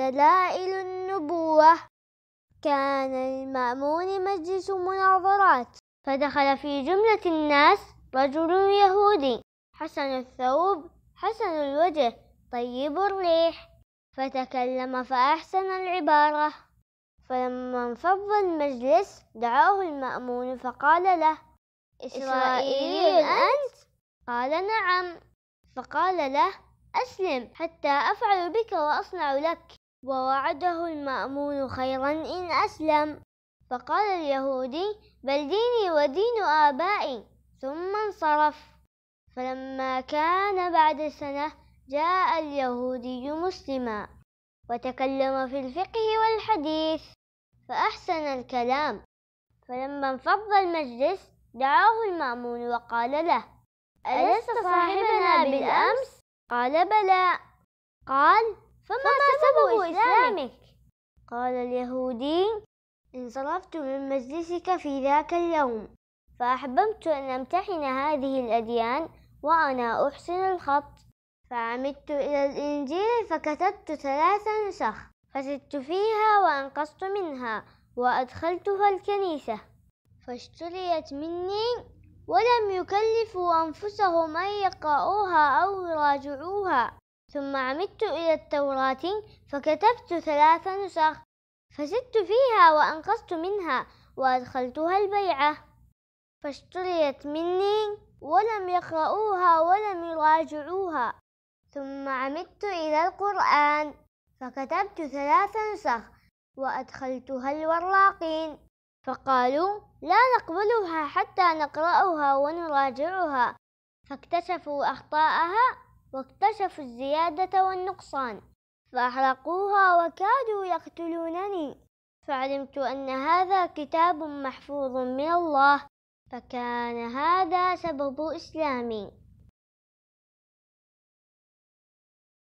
دلائل النبوة كان للمأمون مجلس مناظرات فدخل في جملة الناس رجل يهودي حسن الثوب حسن الوجه طيب الريح فتكلم فأحسن العبارة فلما انفض المجلس دعاه المأمون فقال له إسرائيل أنت؟ قال نعم فقال له أسلم حتى أفعل بك وأصنع لك ووعده المأمون خيرا إن أسلم فقال اليهودي بل ديني ودين آبائي ثم انصرف فلما كان بعد سنة جاء اليهودي مسلما وتكلم في الفقه والحديث فأحسن الكلام فلما انفض المجلس دعاه المأمون وقال له ألست صاحبنا بالأمس؟ قال بلى قال فما سبب إسلامك؟ قال اليهودي انصرفت من مجلسك في ذاك اليوم فأحببت أن أمتحن هذه الأديان وأنا أحسن الخط فعمدت إلى الإنجيل فكتبت ثلاث نسخ فزدت فيها وأنقصت منها وأدخلتها الكنيسة فاشتريت مني ولم يكلفوا أنفسهم أن يقرأوها أو يراجعوها ثم عمدت إلى التوراة فكتبت ثلاث نسخ فزدت فيها وأنقصت منها وأدخلتها البيعة فاشتريت مني ولم يقرؤوها ولم يراجعوها ثم عمدت إلى القرآن فكتبت ثلاث نسخ وأدخلتها الوراقين فقالوا لا نقبلها حتى نقرأها ونراجعها فاكتشفوا أخطاءها واكتشفوا الزيادة والنقصان فأحرقوها وكادوا يقتلونني فعلمت أن هذا كتاب محفوظ من الله فكان هذا سبب إسلامي